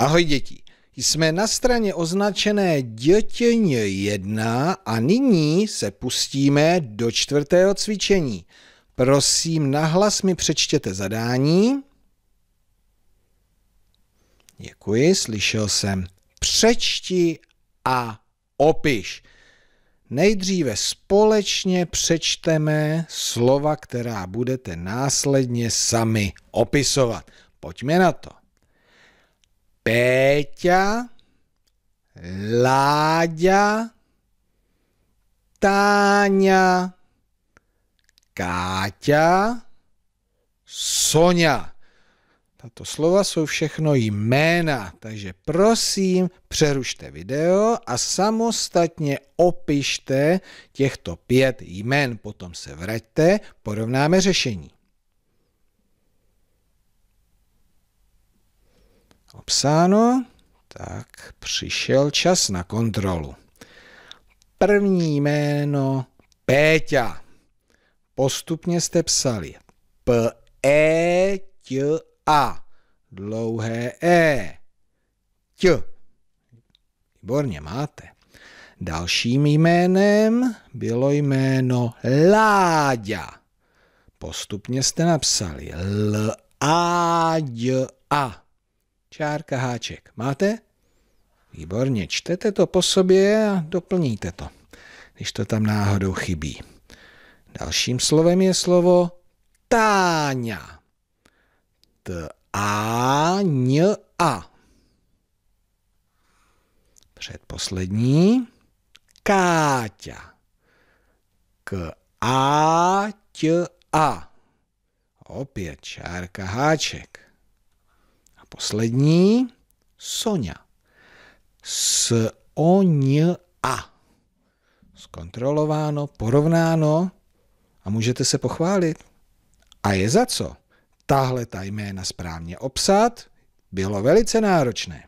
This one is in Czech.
Ahoj děti. Jsme na straně označené dětěň 1 a nyní se pustíme do čtvrtého cvičení. Prosím, nahlas mi přečtěte zadání. Děkuji, slyšel jsem. Přečti a opiš. Nejdříve společně přečteme slova, která budete následně sami opisovat. Pojďme na to. Peťa, Láďa, Táňa, Káťa, Sonja. Tato slova jsou všechno jména, takže prosím, přerušte video a samostatně opište těchto pět jmén. Potom se vraťte, porovnáme řešení. napsáno, tak přišel čas na kontrolu. První jméno Péťa. Postupně jste psali p e t a dlouhé e. T. Výborně máte. Dalším jménem bylo jméno Láďa. Postupně jste napsali l a d a čárka háček. Máte? Výborně, čtete to po sobě a doplníte to, když to tam náhodou chybí. Dalším slovem je slovo Táňa. T a ň a. Předposlední. Káťa. K a t a. Opět čárka háček poslední, Sonja. S o n a. Zkontrolováno, porovnáno a můžete se pochválit. A je za co? Tahle ta jména správně obsat bylo velice náročné.